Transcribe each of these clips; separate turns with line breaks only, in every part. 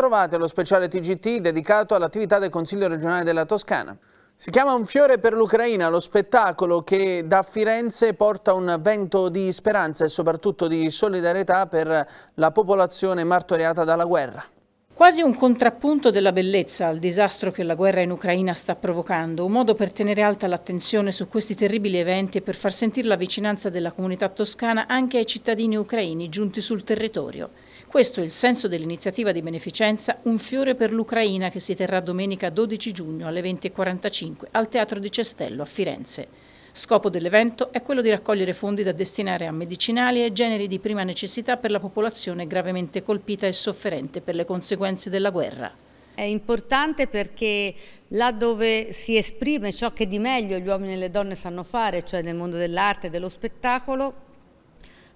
trovate lo speciale TGT dedicato all'attività del Consiglio regionale della Toscana. Si chiama Un fiore per l'Ucraina, lo spettacolo che da Firenze porta un vento di speranza e soprattutto di solidarietà per la popolazione martoriata dalla guerra.
Quasi un contrappunto della bellezza al disastro che la guerra in Ucraina sta provocando, un modo per tenere alta l'attenzione su questi terribili eventi e per far sentire la vicinanza della comunità toscana anche ai cittadini ucraini giunti sul territorio. Questo è il senso dell'iniziativa di beneficenza Un fiore per l'Ucraina che si terrà domenica 12 giugno alle 20.45 al Teatro di Cestello a Firenze. Scopo dell'evento è quello di raccogliere fondi da destinare a medicinali e generi di prima necessità per la popolazione gravemente colpita e sofferente per le
conseguenze della guerra. È importante perché là dove si esprime ciò che di meglio gli uomini e le donne sanno fare, cioè nel mondo dell'arte e dello spettacolo,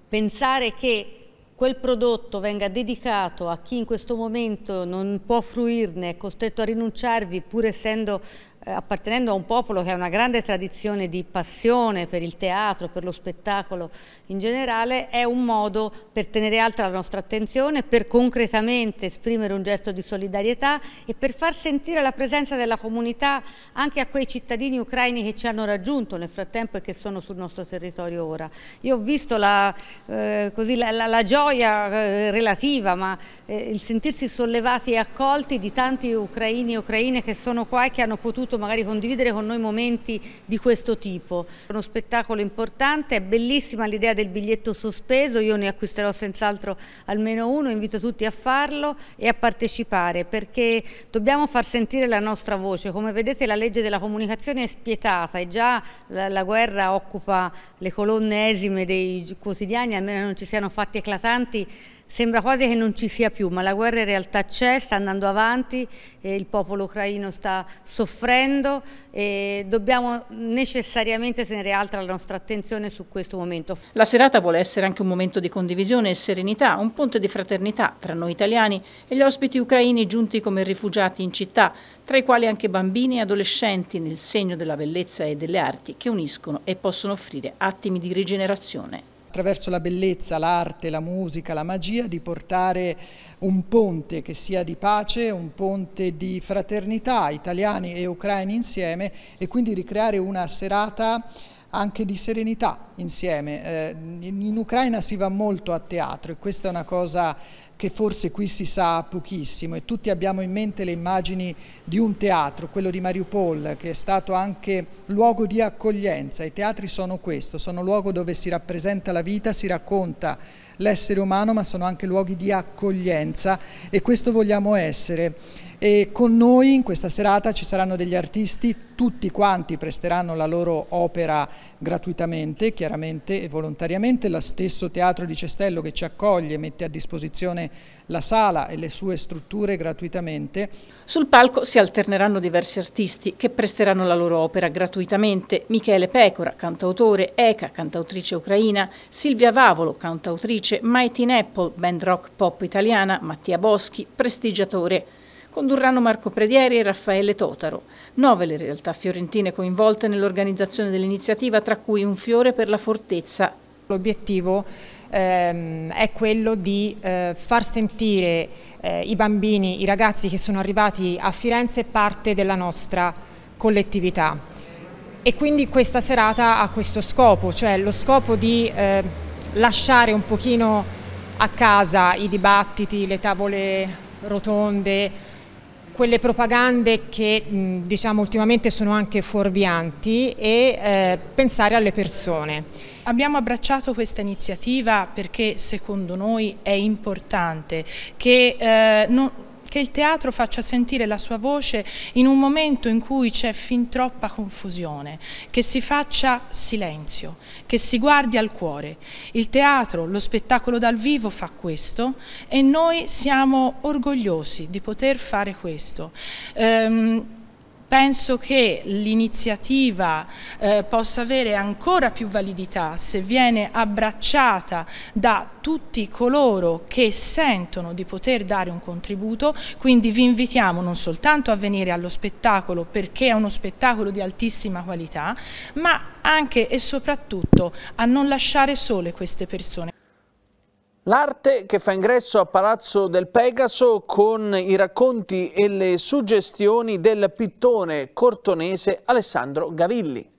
pensare che quel prodotto venga dedicato a chi in questo momento non può fruirne, è costretto a rinunciarvi pur essendo eh, appartenendo a un popolo che ha una grande tradizione di passione per il teatro, per lo spettacolo in generale, è un modo per tenere alta la nostra attenzione, per concretamente esprimere un gesto di solidarietà e per far sentire la presenza della comunità anche a quei cittadini ucraini che ci hanno raggiunto nel frattempo e che sono sul nostro territorio ora. Io ho visto la, eh, così, la, la, la gioia eh, relativa, ma eh, il sentirsi sollevati e accolti di tanti ucraini e ucraine che sono qua e che hanno potuto soprattutto magari condividere con noi momenti di questo tipo. È uno spettacolo importante, è bellissima l'idea del biglietto sospeso, io ne acquisterò senz'altro almeno uno, invito tutti a farlo e a partecipare perché dobbiamo far sentire la nostra voce. Come vedete la legge della comunicazione è spietata e già la, la guerra occupa le colonne esime dei quotidiani, almeno non ci siano fatti eclatanti Sembra quasi che non ci sia più, ma la guerra in realtà c'è, sta andando avanti, eh, il popolo ucraino sta soffrendo e dobbiamo necessariamente tenere alta la nostra attenzione su questo momento.
La serata vuole essere anche un momento di condivisione e serenità, un ponte di fraternità tra noi italiani e gli ospiti ucraini giunti come rifugiati in città, tra i quali anche bambini e adolescenti nel segno della bellezza e delle arti che uniscono e possono offrire attimi di rigenerazione attraverso la bellezza, l'arte, la musica, la magia, di portare un ponte che sia di pace, un ponte di fraternità, italiani e ucraini insieme e quindi ricreare una serata anche di serenità insieme. Eh, in Ucraina si va molto a teatro e questa è una cosa che forse qui si sa pochissimo e tutti abbiamo in mente le immagini di un teatro, quello di Mariupol, che è stato anche luogo di accoglienza. I teatri sono questo, sono luogo dove si rappresenta la vita, si racconta l'essere umano ma sono anche luoghi di accoglienza e questo vogliamo essere. E con noi in questa serata ci saranno degli artisti, tutti quanti presteranno la loro opera gratuitamente, chiaramente e volontariamente. Lo stesso Teatro di Cestello che ci accoglie mette a disposizione la sala e le sue strutture gratuitamente. Sul palco si alterneranno diversi artisti che presteranno la loro opera gratuitamente. Michele Pecora, cantautore, Eka, cantautrice ucraina, Silvia Vavolo, cantautrice direttrice Mighty in Apple, band rock pop italiana, Mattia Boschi, prestigiatore. Condurranno Marco Predieri e Raffaele Totaro. Nove le realtà fiorentine coinvolte nell'organizzazione dell'iniziativa, tra cui un fiore per la fortezza. L'obiettivo ehm, è quello di eh, far sentire eh, i bambini, i ragazzi che sono arrivati a Firenze parte della nostra collettività e quindi questa serata ha questo scopo, cioè lo scopo di eh, lasciare un pochino a casa i dibattiti, le tavole rotonde, quelle propagande che diciamo ultimamente sono anche fuorvianti e eh, pensare alle persone. Abbiamo abbracciato questa iniziativa perché secondo noi è importante che eh, non che il teatro faccia sentire la sua voce in un momento in cui c'è fin troppa confusione, che si faccia silenzio, che si guardi al cuore. Il teatro, lo spettacolo dal vivo fa questo e noi siamo orgogliosi di poter fare questo. Ehm, Penso che l'iniziativa eh, possa avere ancora più validità se viene abbracciata da tutti coloro che sentono di poter dare un contributo, quindi vi invitiamo non soltanto a venire allo spettacolo perché è uno spettacolo di altissima qualità, ma anche e soprattutto a non lasciare sole queste
persone. L'arte che fa ingresso a Palazzo del Pegaso con i racconti e le suggestioni del pittone cortonese Alessandro Gavilli.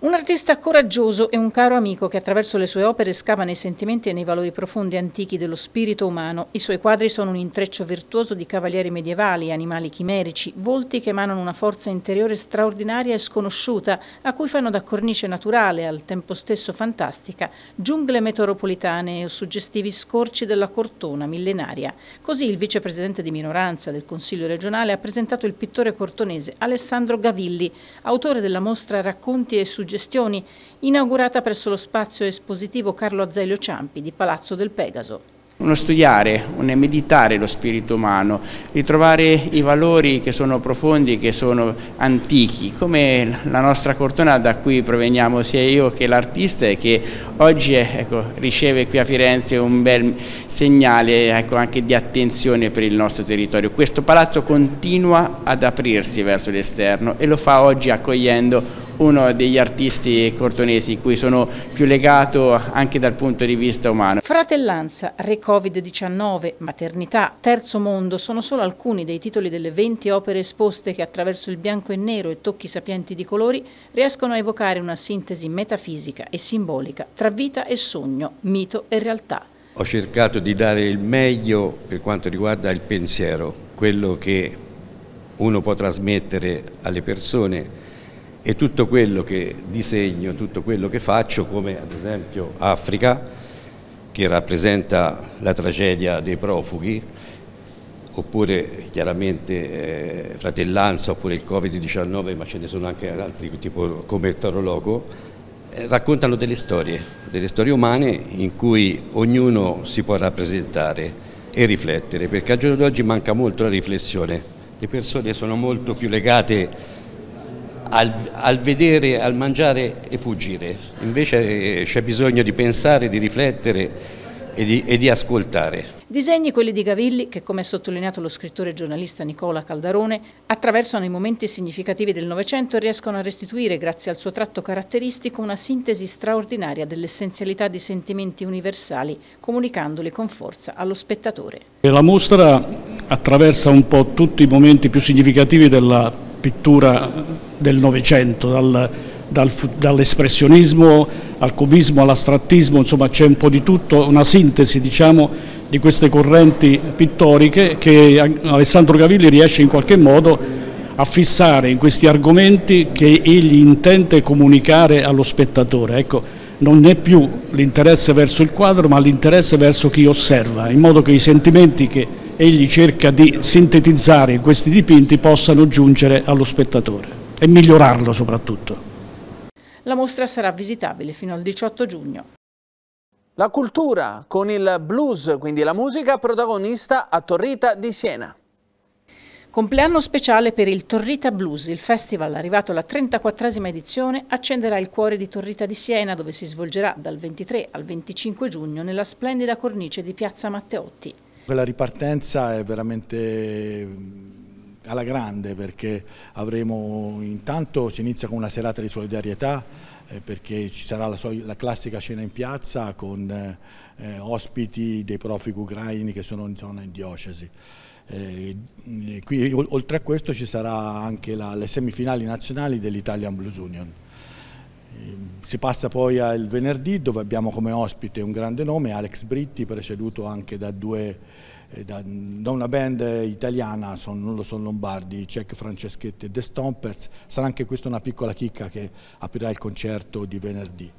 Un artista coraggioso e un caro amico che attraverso le sue opere scava nei sentimenti e nei valori profondi antichi dello spirito umano. I suoi quadri sono un intreccio virtuoso di cavalieri medievali, animali chimerici, volti che emanano una forza interiore straordinaria e sconosciuta, a cui fanno da cornice naturale, al tempo stesso fantastica, giungle metropolitane e suggestivi scorci della cortona millenaria. Così il vicepresidente di minoranza del Consiglio regionale ha presentato il pittore cortonese Alessandro Gavilli, autore della mostra Racconti e suggestioni Gestioni, inaugurata presso lo spazio espositivo Carlo Azeglio Ciampi di Palazzo del Pegaso
uno studiare, un meditare lo spirito umano, ritrovare i valori che sono profondi, che sono antichi, come la nostra Cortona da cui proveniamo sia io che l'artista e che oggi ecco, riceve qui a Firenze un bel segnale ecco, anche di attenzione per il nostro territorio. Questo palazzo continua ad aprirsi verso l'esterno e lo fa oggi accogliendo uno degli artisti cortonesi cui sono più legato anche dal punto di vista umano.
Fratellanza, Re-Covid-19, Maternità, Terzo Mondo sono solo alcuni dei titoli delle 20 opere esposte che attraverso il bianco e nero e tocchi sapienti di colori riescono a evocare una sintesi metafisica e simbolica tra vita e sogno, mito e realtà.
Ho cercato di dare il meglio per quanto riguarda il pensiero, quello che uno può trasmettere alle persone e tutto quello che disegno, tutto quello che faccio, come ad esempio Africa, che rappresenta la tragedia dei profughi, oppure chiaramente eh, fratellanza, oppure il Covid-19, ma ce ne sono anche altri, tipo come il Toro Loco, eh, raccontano delle storie, delle storie umane in cui ognuno si può rappresentare e riflettere, perché al giorno d'oggi manca molto la riflessione. Le persone sono molto più legate al, al, vedere, al mangiare e fuggire, invece eh, c'è bisogno di pensare, di riflettere e di, e di ascoltare.
Disegni quelli di Gavilli che, come ha sottolineato lo scrittore e giornalista Nicola Caldarone, attraversano i momenti significativi del Novecento e riescono a restituire, grazie al suo tratto caratteristico, una sintesi straordinaria dell'essenzialità di sentimenti universali, comunicandoli con forza allo spettatore.
E La mostra attraversa un po' tutti i momenti più significativi della pittura del Novecento, dal, dal, dall'espressionismo al cubismo all'astrattismo, insomma c'è un po' di tutto, una sintesi diciamo di queste correnti pittoriche che Alessandro Gavilli riesce in qualche modo a fissare in questi argomenti che egli intende comunicare allo spettatore. Ecco, non è più l'interesse verso il quadro ma l'interesse verso chi osserva, in modo che i sentimenti che egli cerca di sintetizzare in questi dipinti possano giungere allo spettatore e migliorarlo soprattutto.
La mostra sarà visitabile fino al 18 giugno.
La cultura con il blues, quindi la musica protagonista a Torrita di Siena.
Compleanno speciale per il Torrita Blues, il festival arrivato alla 34esima edizione accenderà il cuore di Torrita di Siena dove si svolgerà dal 23 al 25 giugno nella splendida cornice di Piazza Matteotti.
Quella ripartenza è veramente alla grande perché avremo intanto, si inizia con una serata di solidarietà eh, perché ci sarà la, so la, classica cena in piazza con eh, eh ospiti dei profughi ucraini che sono in zona in diocesi. Eh, qui, oltre a questo ci sarà anche la, le semifinali nazionali dell'Italian Blues Union. Ehm, si passa poi al venerdì dove abbiamo come ospite un grande nome, Alex Britti, preceduto anche da, due, eh, da, da una band italiana, son, non lo sono lombardi, Cech Franceschetti e The Stompers. Sarà anche questa una piccola chicca che aprirà il concerto di venerdì.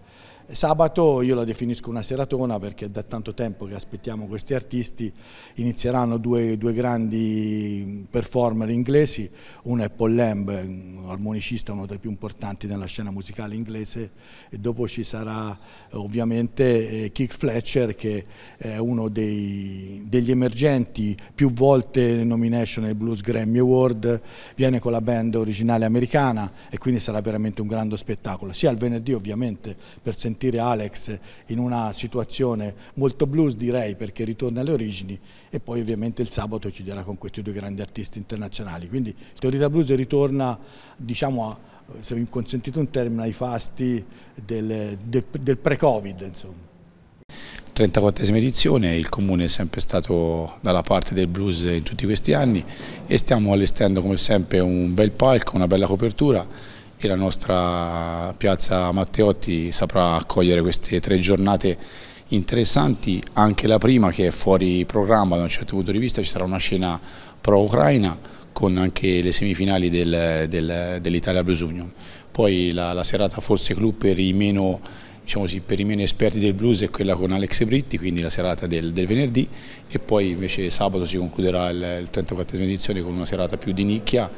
Sabato io la definisco una seratona perché da tanto tempo che aspettiamo questi artisti, inizieranno due, due grandi performer inglesi, uno è Paul Lamb, un armonicista, uno dei più importanti nella scena musicale inglese e dopo ci sarà eh, ovviamente eh, Kick Fletcher che è uno dei, degli emergenti più volte nomination ai Blues Grammy Award, viene con la band originale americana e quindi sarà veramente un grande spettacolo, sia il venerdì ovviamente per sentire sentire Alex in una situazione molto blues direi perché ritorna alle origini e poi ovviamente il sabato ci darà con questi due grandi artisti internazionali. Quindi il Teoria Blues ritorna diciamo a, se mi consentite un termine, ai fasti del, del, del pre-Covid. Insomma. 34esima edizione, il Comune è sempre stato dalla parte del blues in tutti questi anni e stiamo allestendo come sempre un bel palco, una bella copertura e la nostra piazza Matteotti saprà accogliere queste tre giornate interessanti, anche la prima che è fuori programma da un certo punto di vista, ci sarà una scena pro-Ucraina con anche le semifinali del, del, dell'Italia Blues Union. Poi la, la, serata forse club per i meno diciamo per i meno esperti del blues è quella con Alex Britti, quindi la serata del, del venerdì e poi invece sabato si concluderà il, il 34 edizione con una serata più di nicchia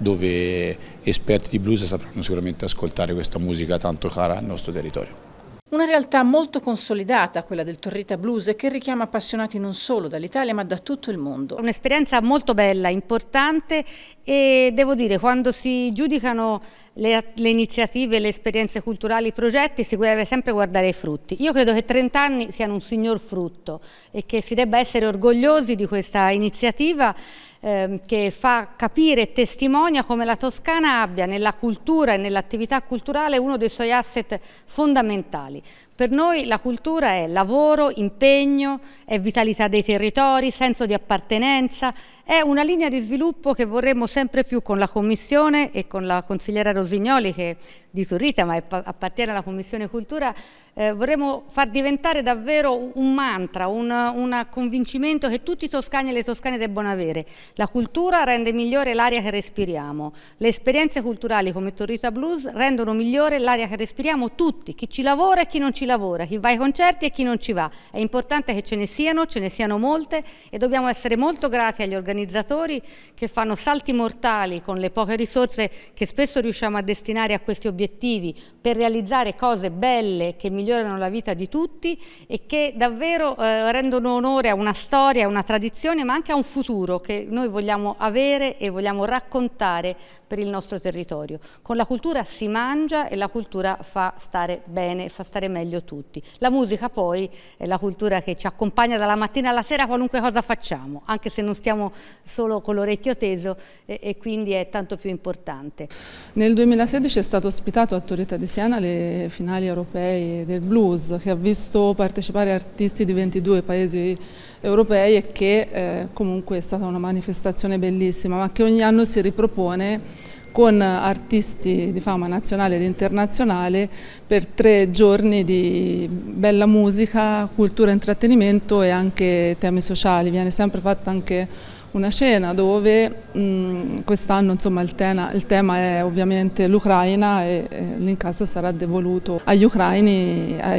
dove esperti di blues sapranno sicuramente ascoltare questa musica tanto cara al nostro territorio.
Una realtà molto consolidata, quella del
Torrita Blues, che richiama appassionati non solo dall'Italia ma da tutto il mondo. Un'esperienza molto bella, importante e devo dire quando si giudicano le, le, iniziative, le esperienze culturali, i progetti, si deve sempre guardare i frutti. Io credo che 30 anni siano un signor frutto e che si debba essere orgogliosi di questa iniziativa Ehm, che fa capire e testimonia come la Toscana abbia nella cultura e nell'attività culturale uno dei suoi asset fondamentali. Per noi la cultura è lavoro, impegno, è vitalità dei territori, senso di appartenenza, è una linea di sviluppo che vorremmo sempre più con la Commissione e con la consigliera Rosignoli che è di Turrita ma appartiene alla Commissione Cultura, eh, vorremmo far diventare davvero un mantra, un, un convincimento che tutti i toscani e le toscane debbano avere. La cultura rende migliore l'aria che respiriamo, le esperienze culturali come Torrita Blues rendono migliore l'aria che respiriamo tutti, chi ci lavora e chi non ci lavora lavora, chi va ai concerti e chi non ci va. È importante che ce ne siano, ce ne siano molte e dobbiamo essere molto grati agli organizzatori che fanno salti mortali con le poche risorse che spesso riusciamo a destinare a questi obiettivi per realizzare cose belle che migliorano la vita di tutti e che davvero eh, rendono onore a una storia, a una tradizione ma anche a un futuro che noi vogliamo avere e vogliamo raccontare per il nostro territorio. Con la cultura si mangia e la cultura fa stare bene, fa stare meglio meglio tutti. La musica poi è la cultura che ci accompagna dalla mattina alla sera qualunque cosa facciamo, anche se non stiamo solo con l'orecchio teso e, e, quindi è tanto più importante.
Nel 2016 è stato ospitato a Torretta di Siena le finali europee del blues che ha visto partecipare artisti di 22 paesi europei e che eh, comunque è stata una manifestazione bellissima ma che ogni anno si ripropone con artisti di fama nazionale ed internazionale per tre giorni di bella musica, cultura, intrattenimento e anche temi sociali. Viene sempre fatta anche una cena dove mm, quest'anno il, il, tema è ovviamente l'Ucraina e, l'incasso sarà devoluto agli ucraini, a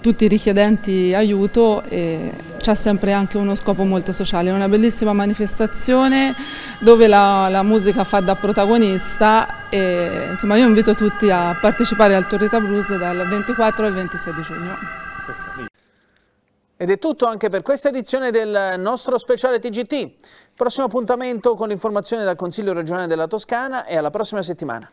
tutti i richiedenti aiuto e c'è sempre anche uno scopo molto sociale, è una bellissima manifestazione dove la, la musica fa da protagonista e insomma io invito tutti a partecipare al Torrita Blues dal 24 al 26 di giugno.
Ed è tutto anche per questa edizione del nostro speciale TGT. Prossimo appuntamento con informazioni dal Consiglio regionale della Toscana e alla prossima settimana.